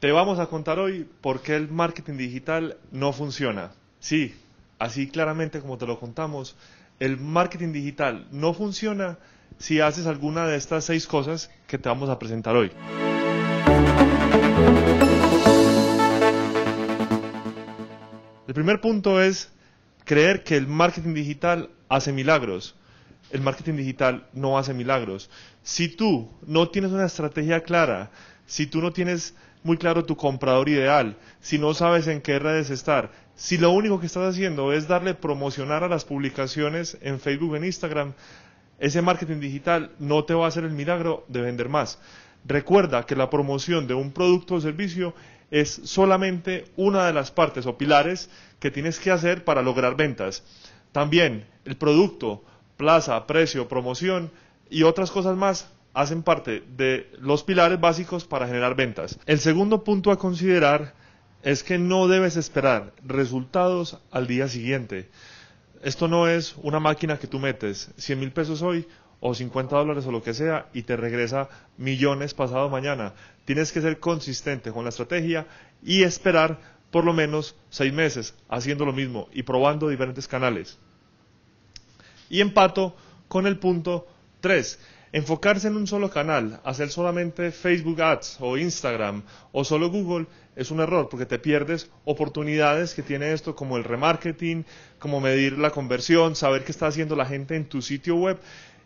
Te vamos a contar hoy por qué el marketing digital no funciona. Sí, así claramente como te lo contamos, el marketing digital no funciona si haces alguna de estas seis cosas que te vamos a presentar hoy. El primer punto es creer que el marketing digital hace milagros. El marketing digital no hace milagros. Si tú no tienes una estrategia clara, si tú no tienes muy claro tu comprador ideal, si no sabes en qué redes estar, si lo único que estás haciendo es darle promocionar a las publicaciones en Facebook, en Instagram, ese marketing digital no te va a hacer el milagro de vender más. Recuerda que la promoción de un producto o servicio es solamente una de las partes o pilares que tienes que hacer para lograr ventas. También el producto, plaza, precio, promoción y otras cosas más hacen parte de los pilares básicos para generar ventas. El segundo punto a considerar es que no debes esperar resultados al día siguiente. Esto no es una máquina que tú metes 100 mil pesos hoy o 50 dólares o lo que sea y te regresa millones pasado mañana. Tienes que ser consistente con la estrategia y esperar por lo menos seis meses haciendo lo mismo y probando diferentes canales. Y empato con el punto 3 Enfocarse en un solo canal, hacer solamente Facebook Ads o Instagram o solo Google es un error porque te pierdes oportunidades que tiene esto como el remarketing, como medir la conversión, saber qué está haciendo la gente en tu sitio web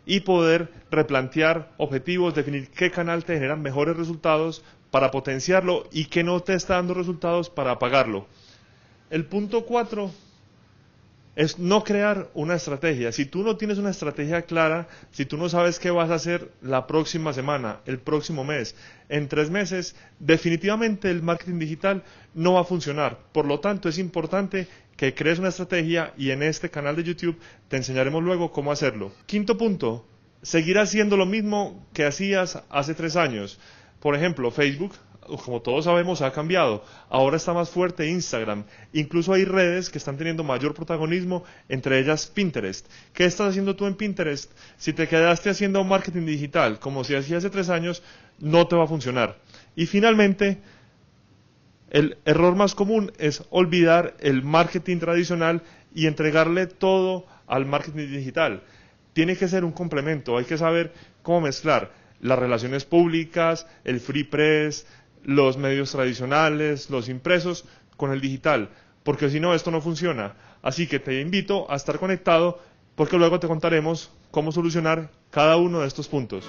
y poder replantear objetivos, definir qué canal te genera mejores resultados para potenciarlo y qué no te está dando resultados para apagarlo. El punto 4 es no crear una estrategia. Si tú no tienes una estrategia clara, si tú no sabes qué vas a hacer la próxima semana, el próximo mes, en tres meses, definitivamente el marketing digital no va a funcionar. Por lo tanto, es importante que crees una estrategia y en este canal de YouTube te enseñaremos luego cómo hacerlo. Quinto punto, seguir haciendo lo mismo que hacías hace tres años. Por ejemplo, Facebook como todos sabemos, ha cambiado. Ahora está más fuerte Instagram. Incluso hay redes que están teniendo mayor protagonismo, entre ellas Pinterest. ¿Qué estás haciendo tú en Pinterest? Si te quedaste haciendo marketing digital, como si hacía hace tres años, no te va a funcionar. Y finalmente, el error más común es olvidar el marketing tradicional y entregarle todo al marketing digital. Tiene que ser un complemento, hay que saber cómo mezclar las relaciones públicas, el free press, los medios tradicionales, los impresos, con el digital, porque si no, esto no funciona. Así que te invito a estar conectado porque luego te contaremos cómo solucionar cada uno de estos puntos.